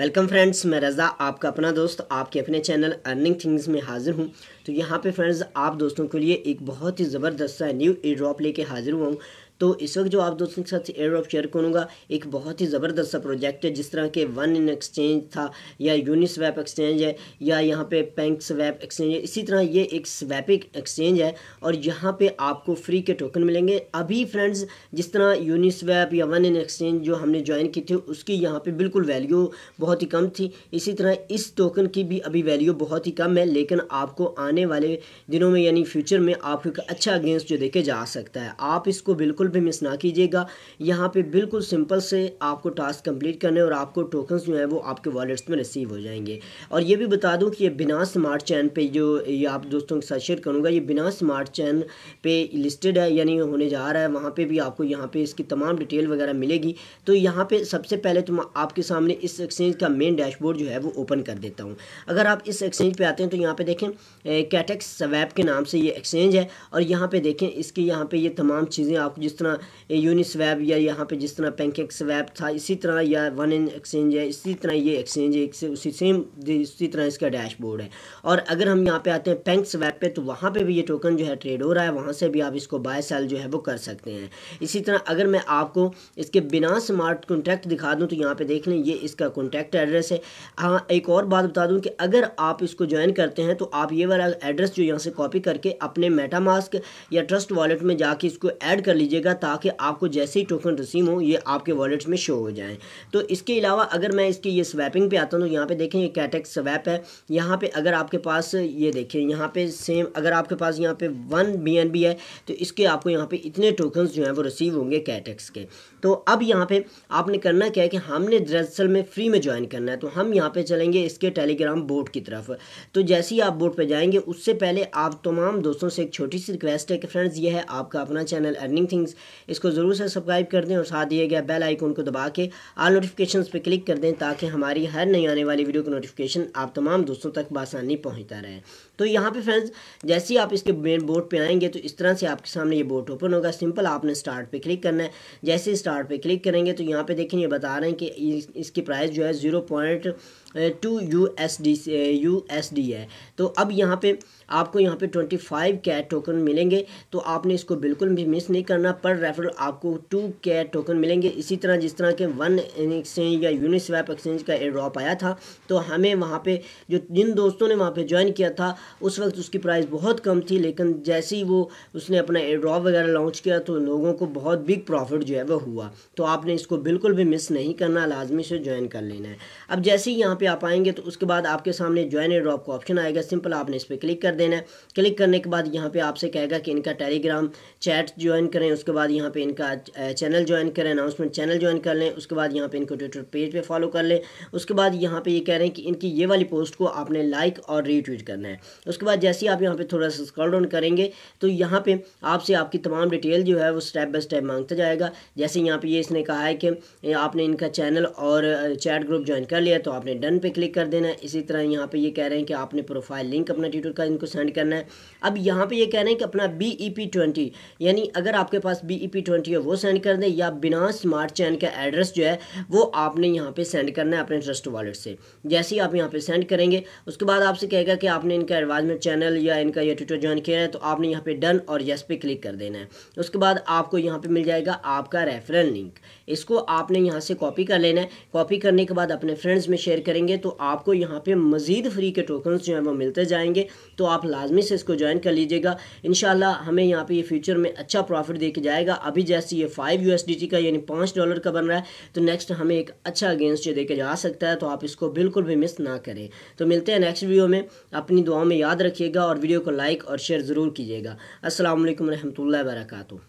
welcome friends मैं रज़ा आपका अपना दोस्त आपके अपने चैनल अर्निंग थिंग्स में हाज़िर हूँ तो यहाँ पे फ्रेंड्स आप दोस्तों के लिए एक बहुत ही ज़बरदस्त सा न्यू ई ड्रॉप लेके हाज़िर हुआ हूँ तो इस वक्त जो आप दोस्तों के साथ एयर ऑफ शेयर करूँगा एक बहुत ही ज़बरदस्त सा प्रोजेक्ट है जिस तरह के वन इन एक्सचेंज था या यूनिस वैप एक्सचेंज है या यहाँ पे पैंक स्वैप एक्सचेंज है इसी तरह ये एक स्वैपिक एक्सचेंज है और यहाँ पे आपको फ्री के टोकन मिलेंगे अभी फ्रेंड्स जिस तरह यूनिस वैप या वन इन एक्सचेंज जो हमने ज्वाइन की थी उसकी यहाँ पर बिल्कुल वैल्यू बहुत ही कम थी इसी तरह इस टोकन की भी अभी वैल्यू बहुत ही कम है लेकिन आपको आने वाले दिनों में यानी फ्यूचर में आपको अच्छा अगेंस्ट जो देखे जा सकता है आप इसको बिल्कुल बिल्कुल भी मिस ना कीजिएगा यहाँ पे बिल्कुल सिंपल से आपको टास्क कंप्लीट करने और आपको टोकन्स जो हैं वो आपके वॉलेट्स में रिसीव हो जाएंगे और ये भी बता दूँ कि ये बिना स्मार्ट चैन पे जो ये आप दोस्तों के साथ शेयर करूँगा ये बिना स्मार्ट चैन पे लिस्टेड है यानी होने जा रहा है वहाँ पर भी आपको यहाँ पर इसकी तमाम डिटेल वगैरह मिलेगी तो यहाँ पर सबसे पहले तो आपके सामने इस एक्सचेंज का मेन डैशबोर्ड जो है वो ओपन कर देता हूँ अगर आप इस एक्सचेंज पर आते हैं तो यहाँ पर देखें कैटेक्स स्वैप के नाम से ये एक्सचेंज है और यहाँ पर देखें इसकी यहाँ पर ये तमाम चीज़ें आपको जिस तरह यूनिस वैब या यहाँ पे जिस तरह पेंकेक्स वैब था इसी तरह या वन इन एक्सचेंज है इसी तरह ये एक्सचेंज है एक से उसी सेम इसी तरह इसका डैशबोर्ड है और अगर हम यहाँ पे आते हैं पेंक्स वैब पे तो वहाँ पे भी ये टोकन जो है ट्रेड हो रहा है वहाँ से भी आप इसको बाय सेल जो है वो कर सकते हैं इसी तरह अगर मैं आपको इसके बिना स्मार्ट कॉन्टैक्ट दिखा दूँ तो यहाँ पर देख लें ये इसका कॉन्टैक्ट एड्रेस है हाँ एक और बात बता दूँ कि अगर आप इसको ज्वाइन करते हैं तो आप ये वाला एड्रेस जो यहाँ से कॉपी करके अपने मेटामास्क या ट्रस्ट वॉलेट में जाके इसको ऐड कर लीजिएगा रखेगा ताकि आपको जैसे ही टोकन रिसीव हो ये आपके वॉलेट्स में शो हो जाए तो इसके अलावा अगर मैं इसकी ये स्वैपिंग पे आता हूँ तो यहाँ पे देखें ये कैटेक्स स्वैप है यहाँ पे अगर आपके पास ये देखें यहाँ पे सेम अगर आपके पास यहाँ पे वन बी है तो इसके आपको यहाँ पे इतने टोकन जो हैं वो रिसीव होंगे कैटेक्स के तो अब यहाँ पे आपने करना क्या है कि हमने दरअसल में फ्री में ज्वाइन करना है तो हम यहाँ पे चलेंगे इसके टेलीग्राम बोर्ड की तरफ तो जैसे ही आप बोर्ड पर जाएंगे उससे पहले आप तमाम दोस्तों से एक छोटी सी रिक्वेस्ट है कि फ्रेंड्स ये है आपका अपना चैनल अर्निंग थिंग्स इसको ज़रूर से सब्सक्राइब कर दें और साथ दिए गया बेल आइकन को दबा के आल नोटिफिकेशन पर क्लिक कर दें ताकि हमारी हर नई आने वाली वीडियो की नोटिफिकेशन आप तमाम दोस्तों तक बसानी पहुँचता रहे तो यहाँ पर फ्रेंड्स जैसे ही आप इसके मेन बोर्ड पर आएंगे तो इस तरह से आपके सामने ये बोर्ड ओपन होगा सिंपल आपने स्टार्ट पर क्लिक करना है जैसे स्टार्ट पर क्लिक करेंगे तो यहाँ पर देखें ये बता रहे हैं कि इसकी प्राइस जो है zero point two U S D U S D है तो अब यहाँ पे आपको यहाँ पे ट्वेंटी फाइव कैट टोकन मिलेंगे तो आपने इसको बिल्कुल भी मिस नहीं करना पर रेफरल आपको टू के टोकन मिलेंगे इसी तरह जिस तरह के वन एक्सचेंज या यूनिस्वैप एक्सचेंज का एड्रॉप आया था तो हमें वहाँ पे जो जिन दोस्तों ने वहाँ पे ज्वाइन किया था उस वक्त उसकी प्राइस बहुत कम थी लेकिन जैसे ही वो उसने अपना एड्रॉप वगैरह लॉन्च किया तो लोगों को बहुत बिग प्रॉफिट जो है वह हुआ तो आपने इसको बिल्कुल भी मिस नहीं करना लाजमी से ज्वाइन कर लेना है अब जैसे ही यहाँ पर आप आएंगे तो उसके बाद आपके सामने ज्वाइन एड्रॉप का ऑप्शन आएगा सिंपल आपने इस पर क्लिक कर देना है क्लिक करने के बाद यहाँ पर आपसे कहेगा कि इनका टेलीग्राम चैट ज्वाइन करें उसके बाद यहाँ पे इनका चैनल ज्वाइन करें अनाउंसमेंट चैनल ज्वाइन कर लें उसके बाद यहाँ पे इनको ट्विटर पेज पे फॉलो कर लें उसके बाद यहाँ पे ये कह रहे हैं कि इनकी ये वाली पोस्ट को आपने लाइक और रीट्वीट करना है उसके बाद जैसे ही आप यहाँ पर थोड़ा सा स्क्रॉल डाउन करेंगे तो यहाँ पर आपसे आपकी तमाम डिटेल जो है वो स्टेप बाई स्टेप मांगता जाएगा जैसे यहाँ पर ये इसने कहा है कि आपने इनका चैनल और चैट ग्रुप ज्वाइन कर लिया तो आपने डन पे क्लिक कर देना है इसी तरह यहाँ पर ये कह रहे हैं कि आपने प्रोफाइल लिंक अपना ट्विटर का इनको सेंड करना है अब यहाँ पर ये कह रहे हैं कि अपना बी ई पी ट्वेंटी यानी अगर आपके पास बी ई पी ट्वेंटी है वो सेंड कर दें या बिना स्मार्ट चैन का एड्रेस जो है वो आपने यहाँ पे सेंड करना है अपने ट्रस्ट वॉलेट से जैसे ही आप यहाँ पे सेंड करेंगे उसके बाद आपसे कहेगा कि आपने इनका एडवाइजमेंट चैनल या इनका ये ट्विटर ज्वाइन किया है तो आपने यहाँ पे डन और यस पे क्लिक कर देना है उसके बाद आपको यहाँ पे मिल जाएगा आपका रेफरल लिंक इसको आपने यहाँ से कॉपी कर लेना है कॉपी करने के बाद अपने फ्रेंड्स में शेयर करेंगे तो आपको यहाँ पे मज़ीद फ्री के टोकन जो है वो मिलते जाएंगे तो आप लाजमी से इसको ज्वाइन कर लीजिएगा इन हमें यहाँ पर ये फ्यूचर में अच्छा प्रॉफिट दे जाएगा अभी जैसे ये फाइव यू का यानी पाँच डॉलर का बन रहा है तो नेक्स्ट हमें एक अच्छा अगेंस्ट ये देखे जा सकता है तो आप इसको बिल्कुल भी मिस ना करें तो मिलते हैं नेक्स्ट वीडियो में अपनी दुआओं में याद रखिएगा और वीडियो को लाइक और शेयर ज़रूर कीजिएगा असल वरहमल वर्का